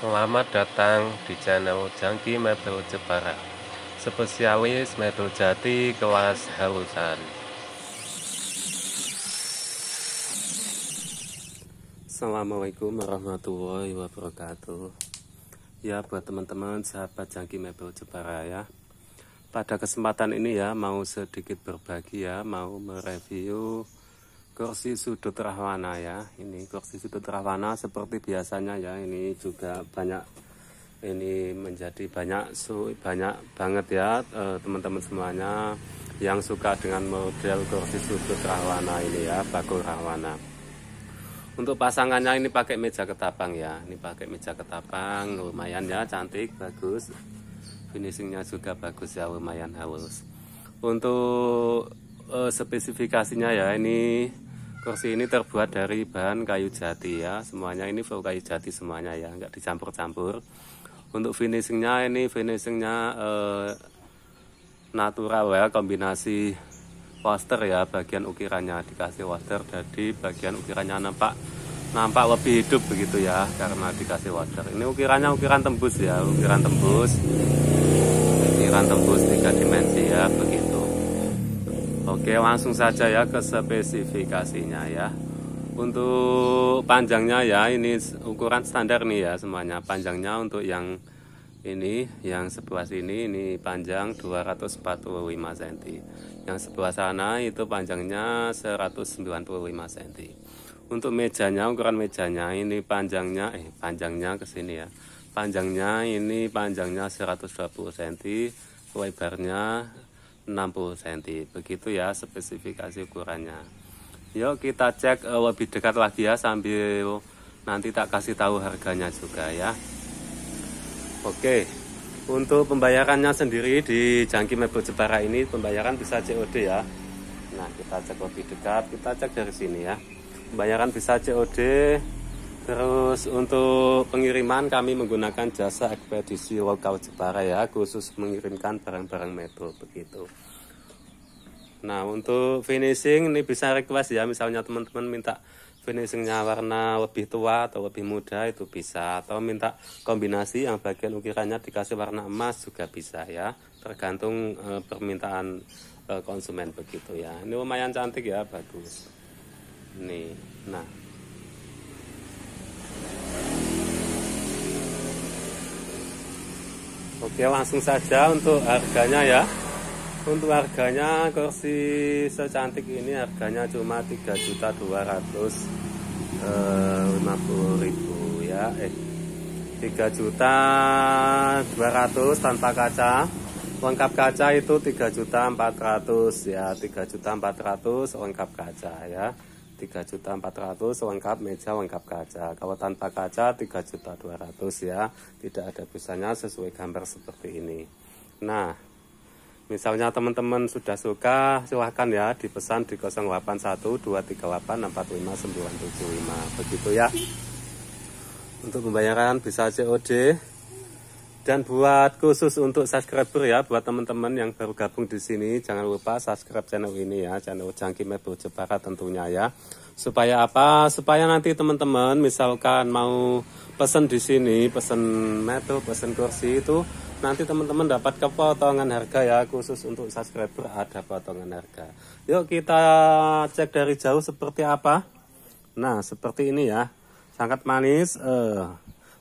Selamat datang di channel Jangki Mebel Jepara Spesialis mebel jati kelas halusan Assalamualaikum warahmatullahi wabarakatuh Ya buat teman-teman sahabat Jangki Mebel Jepara ya Pada kesempatan ini ya mau sedikit berbagi ya Mau mereview kursi sudut rahwana ya ini kursi sudut rahwana seperti biasanya ya ini juga banyak ini menjadi banyak su banyak banget ya e, teman-teman semuanya yang suka dengan model kursi sudut rahwana ini ya bakul rahwana untuk pasangannya ini pakai meja ketapang ya ini pakai meja ketapang lumayan ya cantik bagus finishingnya juga bagus ya lumayan halus untuk uh, spesifikasinya ya ini Kursi ini terbuat dari bahan kayu jati ya, semuanya ini full kayu jati semuanya ya, nggak dicampur-campur. Untuk finishingnya ini finishingnya eh, natural ya, kombinasi poster ya, bagian ukirannya dikasih water, jadi bagian ukirannya nampak nampak lebih hidup begitu ya, karena dikasih water. Ini ukirannya ukiran tembus ya, ukiran tembus, ukiran tembus tiga dimensi ya, begitu. Oke, langsung saja ya ke spesifikasinya ya. Untuk panjangnya ya, ini ukuran standar nih ya semuanya. Panjangnya untuk yang ini, yang sebelah sini ini panjang 245 cm. Yang sebelah sana itu panjangnya 195 cm. Untuk mejanya, ukuran mejanya ini panjangnya eh panjangnya ke sini ya. Panjangnya ini panjangnya 120 cm, lebarnya 60 cm begitu ya spesifikasi ukurannya yuk kita cek eh, lebih dekat lagi ya sambil nanti tak kasih tahu harganya juga ya oke untuk pembayarannya sendiri di Jangki Mebel Jepara ini pembayaran bisa COD ya nah kita cek lebih dekat kita cek dari sini ya pembayaran bisa COD Terus untuk pengiriman kami menggunakan jasa ekspedisi lokal Jepara ya, khusus mengirimkan barang-barang metal begitu. Nah untuk finishing ini bisa request ya, misalnya teman-teman minta finishingnya warna lebih tua atau lebih muda itu bisa, atau minta kombinasi yang bagian ukirannya dikasih warna emas juga bisa ya, tergantung eh, permintaan eh, konsumen begitu ya. Ini lumayan cantik ya, bagus. Nih, nah. Oke langsung saja untuk harganya ya Untuk harganya kursi secantik ini harganya cuma 3.250.000 eh, ya Eh 3 juta 200 tanpa kaca Lengkap kaca itu 3 juta 400 ya 3 juta 400 lengkap kaca ya juta ratus lengkap meja lengkap kaca. Kalau tanpa kaca juta ratus ya. Tidak ada busanya sesuai gambar seperti ini. Nah, misalnya teman-teman sudah suka silahkan ya dipesan di 081238459595 begitu ya untuk pembayaran bisa COD dan buat khusus untuk subscriber ya, buat teman-teman yang baru gabung di sini, jangan lupa subscribe channel ini ya, channel Jangki Mebel Jepara tentunya ya. Supaya apa? Supaya nanti teman-teman misalkan mau pesen di sini, pesen metu, pesen kursi itu nanti teman-teman dapat kepotongan harga ya khusus untuk subscriber ada potongan harga yuk kita cek dari jauh seperti apa nah seperti ini ya sangat manis eh uh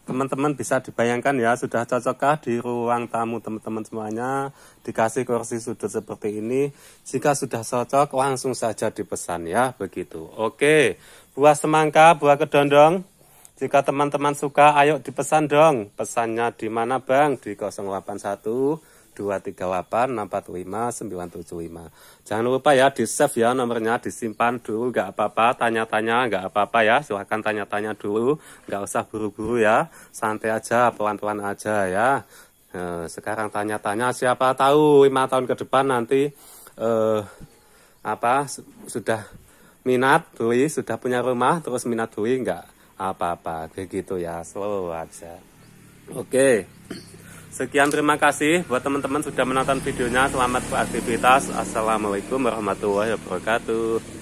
teman-teman bisa dibayangkan ya sudah cocokkah di ruang tamu teman-teman semuanya dikasih kursi sudut seperti ini jika sudah cocok langsung saja dipesan ya begitu oke buah semangka buah kedondong jika teman-teman suka ayo dipesan dong pesannya di mana bang di 081 238 975. Jangan lupa ya di save ya nomornya disimpan dulu nggak apa-apa tanya-tanya nggak apa-apa ya silahkan tanya-tanya dulu nggak usah buru-buru ya santai aja pelan-pelan aja ya. Eh, sekarang tanya-tanya siapa tahu lima tahun ke depan nanti eh, apa sudah minat beli sudah punya rumah terus minat beli nggak apa-apa begitu ya slow aja. Oke. Okay. Sekian terima kasih buat teman-teman sudah menonton videonya. Selamat beraktivitas. Assalamualaikum warahmatullahi wabarakatuh.